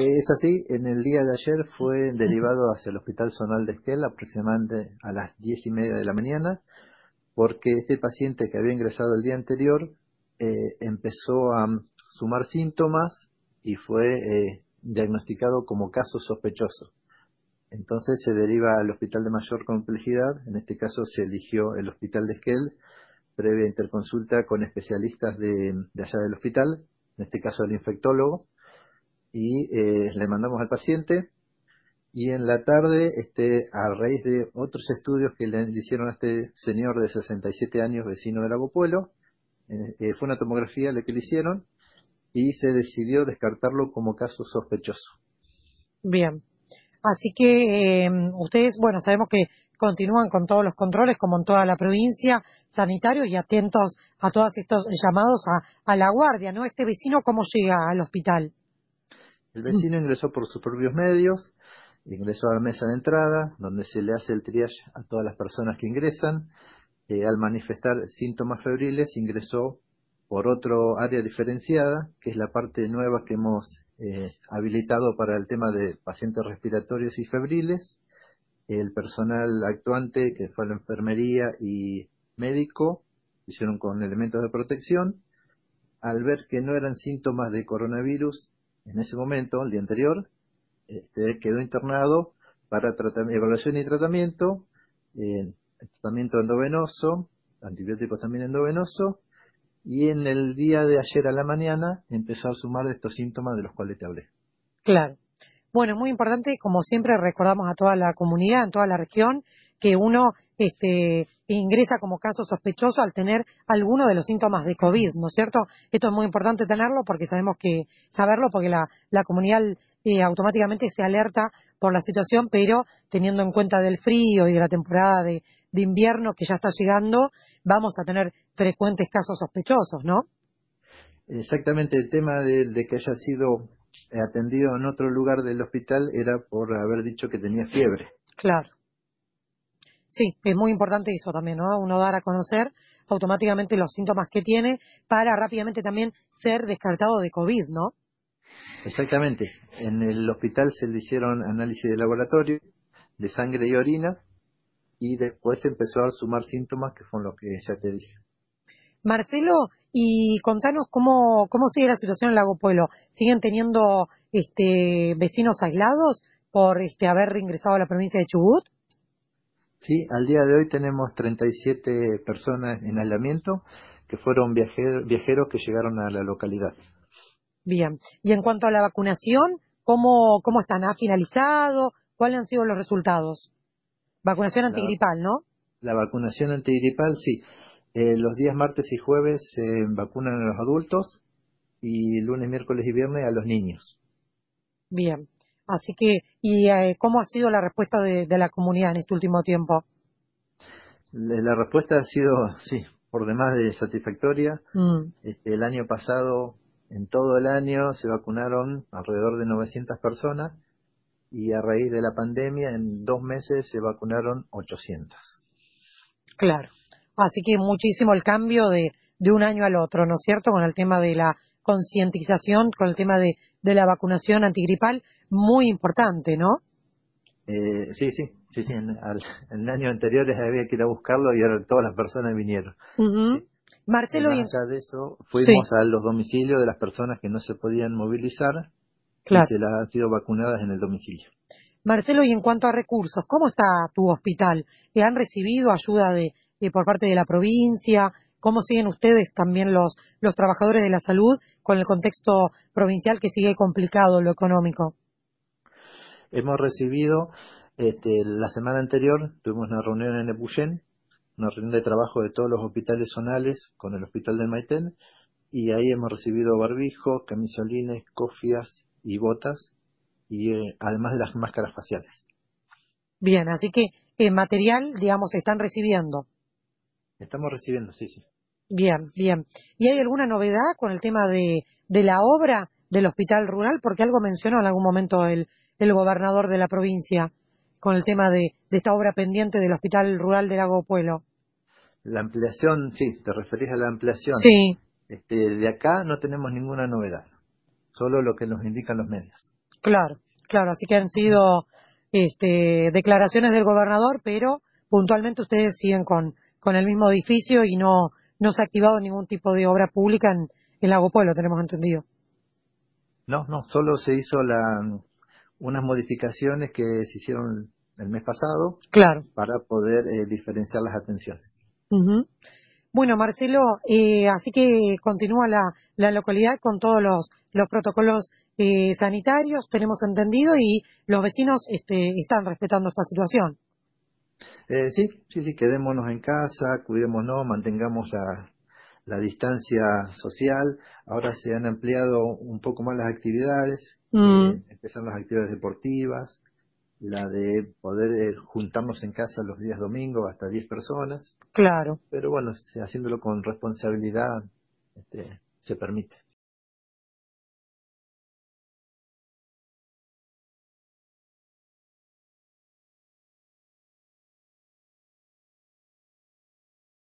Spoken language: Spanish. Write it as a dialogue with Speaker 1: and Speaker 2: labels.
Speaker 1: Eh, es así, en el día de ayer fue derivado hacia el Hospital Zonal de Esquel aproximadamente a las diez y media de la mañana, porque este paciente que había ingresado el día anterior eh, empezó a sumar síntomas y fue eh, diagnosticado como caso sospechoso. Entonces se deriva al hospital de mayor complejidad, en este caso se eligió el hospital de Esquel, previa interconsulta con especialistas de allá del hospital, en este caso el infectólogo, y eh, le mandamos al paciente y en la tarde, este, a raíz de otros estudios que le hicieron a este señor de 67 años, vecino del Agopuelo, eh, eh, fue una tomografía la que le hicieron y se decidió descartarlo como caso sospechoso.
Speaker 2: Bien, así que ustedes, bueno, sabemos que continúan con todos los controles, como en toda la provincia, sanitarios y atentos a todos estos llamados a, a la guardia, ¿no? Este vecino, ¿cómo llega al hospital?
Speaker 1: El vecino ingresó por sus propios medios, ingresó a la mesa de entrada, donde se le hace el triage a todas las personas que ingresan. al manifestar síntomas febriles, ingresó por otro área diferenciada, que es la parte nueva que hemos eh, habilitado para el tema de pacientes respiratorios y febriles. El personal actuante, que fue la enfermería y médico, hicieron con elementos de protección. Al ver que no eran síntomas de coronavirus, en ese momento, el día anterior, este, quedó internado para evaluación y tratamiento, tratamiento endovenoso, antibióticos también endovenoso, y en el día de ayer a la mañana empezó a sumar estos síntomas de los cuales te hablé.
Speaker 2: Claro. Bueno, es muy importante, como siempre recordamos a toda la comunidad, en toda la región, que uno este, ingresa como caso sospechoso al tener alguno de los síntomas de COVID, ¿no es cierto? Esto es muy importante tenerlo porque sabemos que saberlo porque la, comunidad eh, automáticamente se alerta por la situación, pero teniendo en cuenta del frío y de la temporada de, invierno que ya está llegando, vamos a tener frecuentes casos sospechosos, ¿no?
Speaker 1: Exactamente, el tema de que haya sido atendido en otro lugar del hospital era por haber dicho que tenía fiebre.
Speaker 2: Claro. Sí, es muy importante eso también, ¿no? Uno dar a conocer automáticamente los síntomas que tiene para rápidamente también ser descartado de COVID, ¿no?
Speaker 1: Exactamente. En el hospital se le hicieron análisis de laboratorio de sangre y orina y después empezó a sumar síntomas que fueron lo que ya te dije.
Speaker 2: Marcelo, y contanos cómo, cómo sigue la situación en Lago Pueblo. ¿Siguen teniendo este, vecinos aislados por este, haber ingresado a la provincia de Chubut?
Speaker 1: Sí, al día de hoy tenemos 37 personas en aislamiento que fueron viajeros, que llegaron a la localidad.
Speaker 2: Bien, y en cuanto a la vacunación, ¿cómo, cómo están? ¿Ha finalizado? ¿Cuáles han sido los resultados? Vacunación antigripal, ¿no?
Speaker 1: La vacunación antigripal, sí. Eh, los días martes y jueves se vacunan a los adultos y lunes, miércoles y viernes a los niños.
Speaker 2: Bien. Así que, ¿y eh, cómo ha sido la respuesta de, la comunidad en este último tiempo?
Speaker 1: La respuesta ha sido, sí, por demás de satisfactoria. Mm. Este, el año pasado, en todo el año, se vacunaron alrededor de 900 personas y a raíz de la pandemia, en dos meses se vacunaron 800.
Speaker 2: Claro. Así que muchísimo el cambio de un año al otro, ¿no es cierto? Con el tema de la concientización con el tema de, la vacunación antigripal muy importante, ¿no?
Speaker 1: Eh, sí, sí, sí, sí. En, al, años anteriores había que ir a buscarlo y ahora todas las personas vinieron.
Speaker 2: Marcelo, de eso fuimos
Speaker 1: a los domicilios de las personas que no se podían movilizar y que las han sido vacunadas en el domicilio.
Speaker 2: Marcelo, y en cuanto a recursos, ¿cómo está tu hospital? ¿Han recibido ayuda por parte de la provincia? ¿Cómo siguen ustedes también los, los trabajadores de la salud con el contexto provincial que sigue complicado lo económico.
Speaker 1: Hemos recibido, este, la semana anterior tuvimos una reunión en Epuyén, una reunión de trabajo de todos los hospitales zonales con el Hospital del Maitén, y ahí hemos recibido barbijos, camisolines, cofias y botas, y eh, además de las máscaras faciales.
Speaker 2: Bien, así que el eh, material, digamos, están recibiendo.
Speaker 1: Estamos recibiendo, sí, sí.
Speaker 2: Bien, bien. ¿Y hay alguna novedad con el tema de, la obra del hospital rural? Porque algo mencionó en algún momento el, gobernador de la provincia con el tema de, esta obra pendiente del hospital rural de Lago Pueblo.
Speaker 1: La ampliación, sí, te referís a la ampliación. Sí. Este, de acá no tenemos ninguna novedad, solo lo que nos indican los medios.
Speaker 2: Claro, claro, así que han sido este, declaraciones del gobernador, pero puntualmente ustedes siguen con el mismo edificio y no, no se ha activado ningún tipo de obra pública en, el Lago tenemos entendido.
Speaker 1: No, no, solo se hizo unas modificaciones que se hicieron el mes pasado claro. para poder eh, diferenciar las atenciones.
Speaker 2: Bueno, Marcelo, eh, así que continúa la, localidad con todos los, protocolos eh, sanitarios, tenemos entendido, y los vecinos este, están respetando esta situación.
Speaker 1: Eh, sí, sí, sí, quedémonos en casa, cuidémonos, mantengamos la, distancia social. Ahora se han ampliado un poco más las actividades, mm. eh, empezaron las actividades deportivas, la de poder eh, juntarnos en casa los días domingos hasta 10 personas. Claro. Pero bueno, haciéndolo con responsabilidad este, se permite.